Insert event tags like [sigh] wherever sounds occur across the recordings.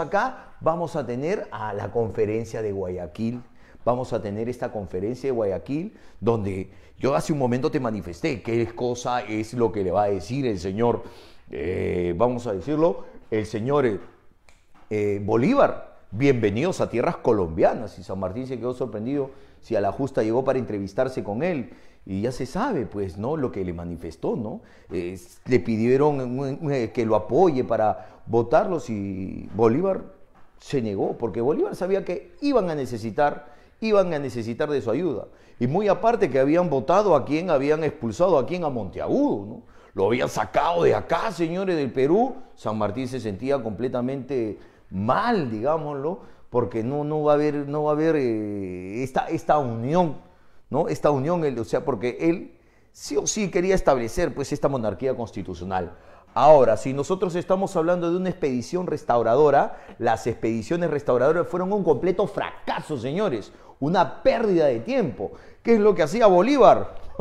acá, vamos a tener a la conferencia de Guayaquil. Vamos a tener esta conferencia de Guayaquil, donde yo hace un momento te manifesté qué cosa es lo que le va a decir el señor, eh, vamos a decirlo, el señor eh, eh, Bolívar. Bienvenidos a tierras colombianas. Y San Martín se quedó sorprendido si a la justa llegó para entrevistarse con él y ya se sabe, pues, ¿no? Lo que le manifestó, ¿no? le pidieron eh, que lo apoye para votarlos y Bolívar se negó, porque Bolívar sabía que iban a necesitar, iban a necesitar de su ayuda. Y muy aparte que habían votado a quien habían expulsado, a quien a Monteagudo, ¿no? Lo habían sacado de acá, señores del Perú. San Martín se sentía completamente mal, digámoslo, porque no, no va a haber, no va a haber eh, esta, esta unión esta unión, o sea, porque él sí o sí quería establecer pues esta monarquía constitucional. Ahora, si nosotros estamos hablando de una expedición restauradora, las expediciones restauradoras fueron un completo fracaso, señores, una pérdida de tiempo. ¿Qué es lo que hacía Bolívar? [laughs]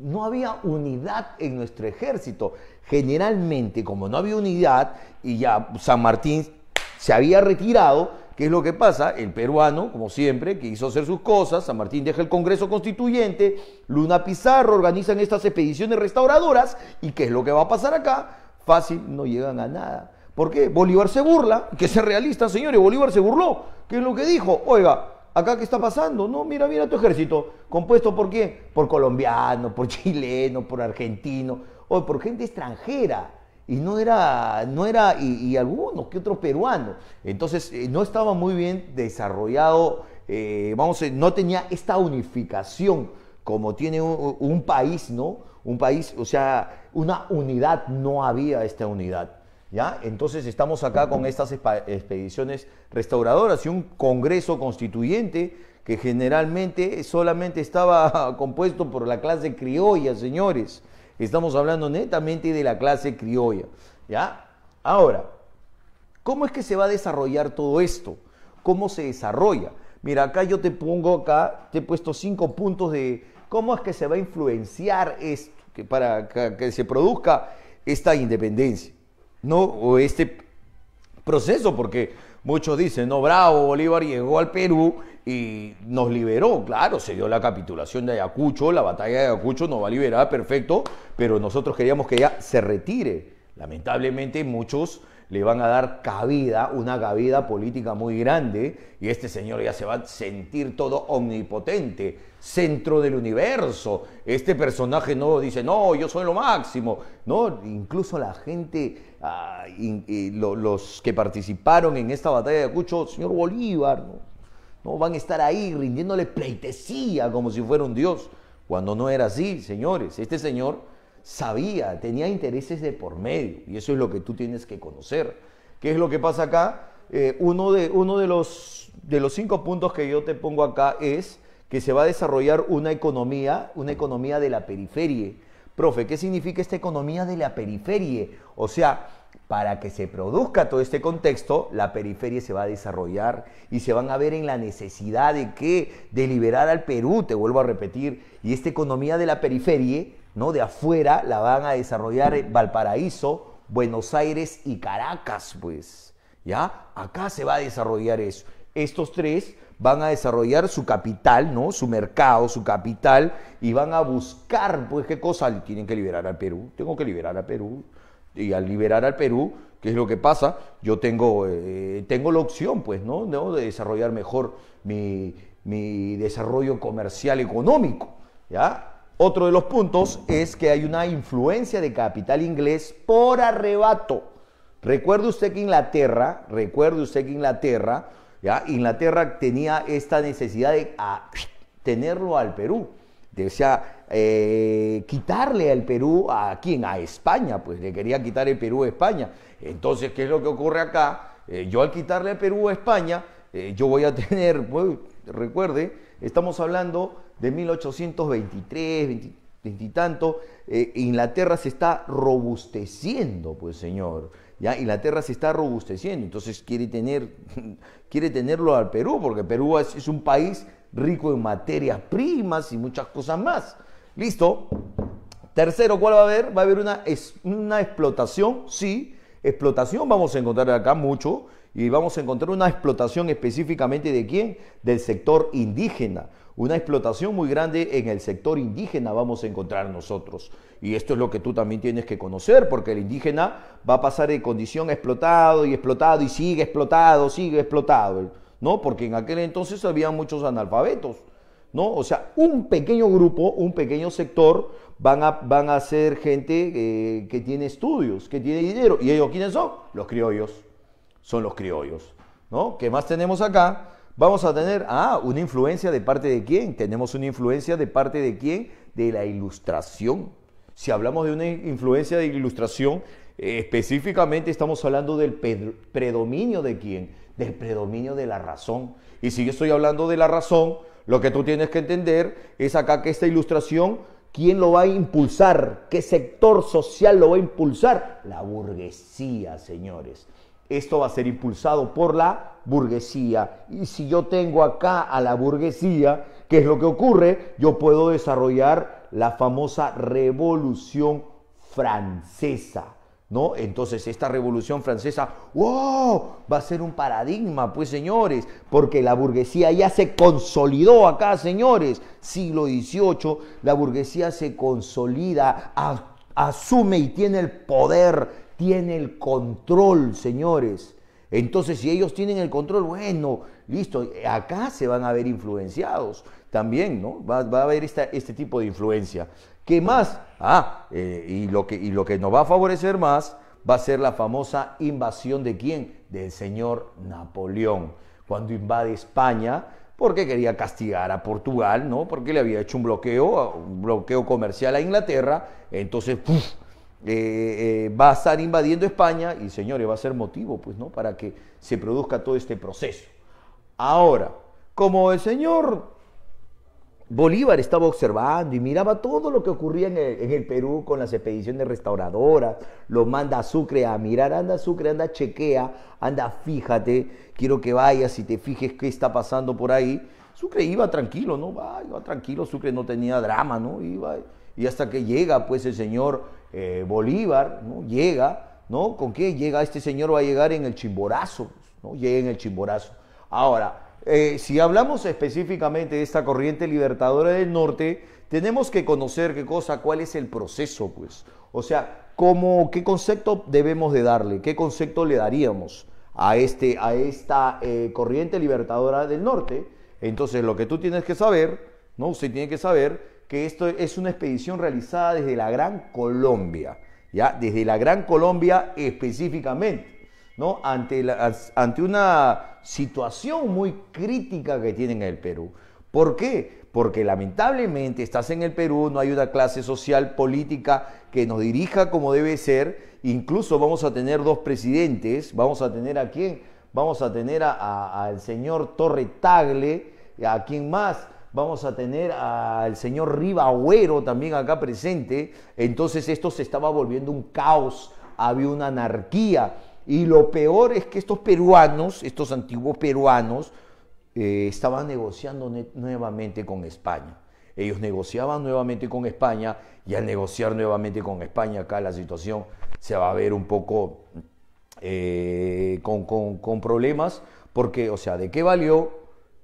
no había unidad en nuestro ejército. Generalmente, como no había unidad y ya San Martín se había retirado, ¿Qué es lo que pasa? El peruano, como siempre, que hizo hacer sus cosas, San Martín deja el Congreso Constituyente, Luna Pizarro organizan estas expediciones restauradoras, ¿y qué es lo que va a pasar acá? Fácil, no llegan a nada. ¿Por qué? Bolívar se burla, que se realista, señores, Bolívar se burló. ¿Qué es lo que dijo? Oiga, acá qué está pasando, ¿no? Mira, mira tu ejército, compuesto por qué, Por colombiano, por chileno, por argentino o por gente extranjera y no era, no era y, algunos que otros peruanos. Entonces, eh, no estaba muy bien desarrollado, eh, vamos, eh, no tenía esta unificación como tiene un, un, país, ¿no? Un país, o sea, una unidad, no había esta unidad. ¿Ya? Entonces estamos acá con estas expediciones restauradoras y un Congreso Constituyente que generalmente solamente estaba [laughs] compuesto por la clase criolla, señores. Estamos hablando netamente de la clase criolla, ¿ya? Ahora, ¿cómo es que se va a desarrollar todo esto? ¿Cómo se desarrolla? Mira, acá yo te pongo acá, te he puesto cinco puntos de cómo es que se va a influenciar esto que para que, se produzca esta independencia, ¿no? O este, proceso, porque muchos dicen, no, bravo, Bolívar llegó al Perú y nos liberó, claro, se dio la capitulación de Ayacucho, la batalla de Ayacucho nos va a liberar, perfecto, pero nosotros queríamos que ella se retire. Lamentablemente muchos le van a dar cabida, una cabida política muy grande, y este señor ya se va a sentir todo omnipotente, centro del universo. Este personaje no dice, no, yo soy lo máximo. No, incluso la gente, ah, eh, los que participaron en esta batalla de cucho señor Bolívar, ¿no? ¿no? Van a estar ahí rindiéndole pleitesía como si fuera un dios, cuando no era así, señores. Este señor sabía, tenía intereses de por medio, y eso es lo que tú tienes que conocer. ¿Qué es lo que pasa acá? Eh, uno de, uno de, los, de los cinco puntos que yo te pongo acá es que se va a desarrollar una economía, una economía de la periferia. Profe, ¿qué significa esta economía de la periferia? O sea, para que se produzca todo este contexto, la periferia se va a desarrollar y se van a ver en la necesidad de que de liberar al Perú, te vuelvo a repetir, y esta economía de la periferia ¿no? De afuera la van a desarrollar Valparaíso, Buenos Aires y Caracas, pues. ¿Ya? Acá se va a desarrollar eso. Estos tres van a desarrollar su capital, ¿no? Su mercado, su capital, y van a buscar, pues, qué cosa tienen que liberar al Perú. Tengo que liberar al Perú. Y al liberar al Perú, ¿qué es lo que pasa? Yo tengo, eh, tengo la opción, pues, ¿no? ¿no? De desarrollar mejor mi, mi desarrollo comercial económico, ¿ya? Otro de los puntos es que hay una influencia de capital inglés por arrebato. Recuerde usted que Inglaterra, recuerde usted que Inglaterra, Inglaterra tenía esta necesidad de ah, tenerlo al Perú. Decía, eh, quitarle al Perú a quién? A España, pues le quería quitar el Perú a España. Entonces, ¿qué es lo que ocurre acá? Eh, yo al quitarle al Perú a España, eh, yo voy a [laughs] tener, pues, recuerde, estamos hablando de 1823, 20, y tanto, eh, Inglaterra se está robusteciendo, pues señor. ¿ya? Inglaterra se está robusteciendo, entonces quiere, tener, [laughs] quiere tenerlo al Perú, porque Perú es, un país rico en materias primas y muchas cosas más. ¿Listo? Tercero, ¿cuál va a haber? Va a haber una, una explotación, sí, Explotación vamos a encontrar acá mucho y vamos a encontrar una explotación específicamente de quién? Del sector indígena. Una explotación muy grande en el sector indígena vamos a encontrar nosotros. Y esto es lo que tú también tienes que conocer, porque el indígena va a pasar de condición explotado y explotado y sigue explotado, sigue explotado, ¿no? Porque en aquel entonces había muchos analfabetos. O sea, un pequeño grupo, un pequeño sector van a, van a ser gente eh, que tiene estudios, que tiene dinero. ¿Y ellos quiénes son? Los criollos. Son los criollos, ¿no? ¿Qué más tenemos acá? Vamos a tener, ah, una influencia de parte de quién? Tenemos una influencia de parte de quién? De la ilustración. Si hablamos de una influencia de ilustración, eh, específicamente estamos hablando del predominio de quién? Del predominio de la razón. Y si yo estoy hablando de la razón, lo que tú tienes que entender es acá que esta ilustración, ¿quién lo va a impulsar? ¿Qué sector social lo va a impulsar? La burguesía, señores. Esto va a ser impulsado por la burguesía. Y si yo tengo acá a la burguesía, ¿qué es lo que ocurre? Yo puedo desarrollar la famosa revolución francesa. ¿no? Entonces esta revolución francesa, ¡wow! Va a ser un paradigma, pues señores, porque la burguesía ya se consolidó acá, señores. Siglo XVIII, la burguesía se consolida, asume y tiene el poder, tiene el control, señores. Entonces, si ellos tienen el control, bueno, listo, acá se van a ver influenciados también, ¿no? Va, a haber este tipo de influencia. ¿Qué más? Ah, eh, y, lo que, lo que nos va a favorecer más va a ser la famosa invasión de quién? Del señor Napoleón. Cuando invade España, porque quería castigar a Portugal, ¿no? Porque le había hecho un bloqueo, un bloqueo comercial a Inglaterra, entonces eh, eh, va a estar invadiendo España y señores, va a ser motivo, pues, ¿no? Para que se produzca todo este proceso. Ahora, como el señor Bolívar estaba observando y miraba todo lo que ocurría en el, Perú con las expediciones restauradoras. Lo manda a Sucre a mirar, anda Sucre, anda chequea, anda fíjate, quiero que vayas y te fijes qué está pasando por ahí. Sucre iba tranquilo, ¿no? Va, iba tranquilo, Sucre no tenía drama, ¿no? Iba, y hasta que llega pues el señor eh, Bolívar, ¿no? Llega, ¿no? ¿Con qué llega? Este señor va a llegar en el chimborazo, ¿no? Llega en el chimborazo. Ahora, eh, si hablamos específicamente de esta corriente libertadora del norte, tenemos que conocer qué cosa, cuál es el proceso, pues. O sea, cómo, qué concepto debemos de darle, qué concepto le daríamos a, este, a esta eh, corriente libertadora del norte. Entonces, lo que tú tienes que saber, ¿no? Usted tiene que saber que esto es una expedición realizada desde la Gran Colombia, ¿ya? Desde la Gran Colombia específicamente ante, ante una situación muy crítica que tienen en el Perú. ¿Por qué? Porque lamentablemente estás en el Perú, no hay una clase social, política que nos dirija como debe ser. Incluso vamos a tener dos presidentes. Vamos a tener a quién? Vamos a tener al señor Torre Tagle, a quién más vamos a tener al señor Riva también acá presente. Entonces esto se estaba volviendo un caos, había una anarquía. Y lo peor es que estos peruanos, estos antiguos peruanos, eh, estaban negociando nuevamente con España. Ellos negociaban nuevamente con España y al negociar nuevamente con España acá la situación se va a ver un poco eh, con, problemas porque, o sea, ¿de qué valió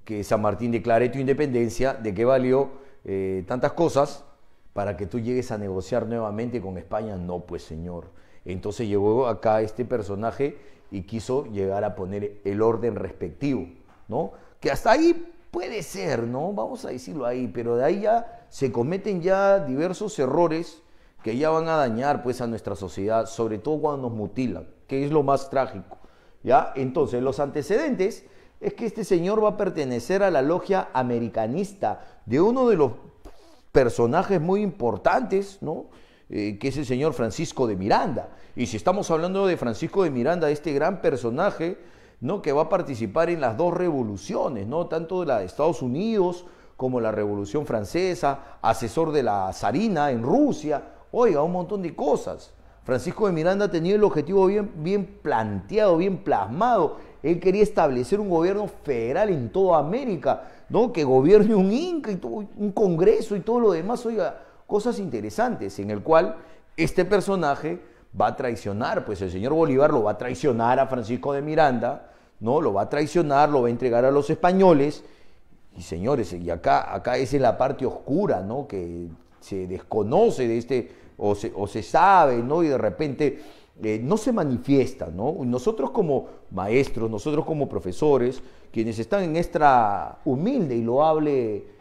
que San Martín declare tu independencia? ¿De qué valió eh, tantas cosas para que tú llegues a negociar nuevamente con España? No, pues señor. Entonces llegó acá este personaje y quiso llegar a poner el orden respectivo, ¿no? Que hasta ahí puede ser, ¿no? Vamos a decirlo ahí, pero de ahí ya se cometen ya diversos errores que ya van a dañar pues a nuestra sociedad, sobre todo cuando nos mutilan, que es lo más trágico, ¿ya? Entonces, los antecedentes es que este señor va a pertenecer a la logia americanista de uno de los personajes muy importantes, ¿no? Eh, que es el señor Francisco de Miranda. Y si estamos hablando de Francisco de Miranda, este gran personaje, ¿no? que va a participar en las dos revoluciones, ¿no? tanto de la de Estados Unidos como la Revolución Francesa, asesor de la zarina en Rusia, oiga, un montón de cosas. Francisco de Miranda tenía el objetivo bien, bien planteado, bien plasmado. Él quería establecer un gobierno federal en toda América, ¿no? Que gobierne un Inca y un Congreso y todo lo demás. Oiga, cosas interesantes en el cual este personaje va a traicionar, pues el señor Bolívar lo va a traicionar a Francisco de Miranda, ¿no? Lo va a traicionar, lo va a entregar a los españoles. Y señores, y acá, acá es en la parte oscura, ¿no? Que se desconoce de este, o se, o se sabe, ¿no? Y de repente eh, no se manifiesta, ¿no? Nosotros como maestros, nosotros como profesores, quienes están en esta humilde y loable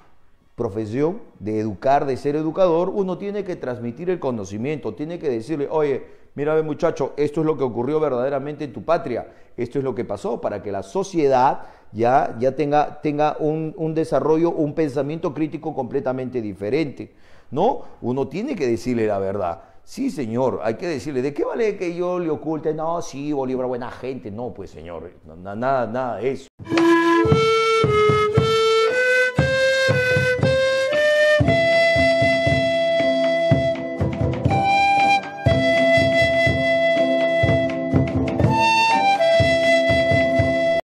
profesión de educar, de ser educador, uno tiene que transmitir el conocimiento, tiene que decirle, oye, mira muchacho, esto es lo que ocurrió verdaderamente en tu patria, esto es lo que pasó, para que la sociedad ya, ya tenga, tenga un, desarrollo, un pensamiento crítico completamente diferente. ¿No? Uno tiene que decirle la verdad. Sí, señor, hay que decirle, ¿de qué vale que yo le oculte? No, sí, Bolívar, buena gente. No, pues, señor, nada, nada eso.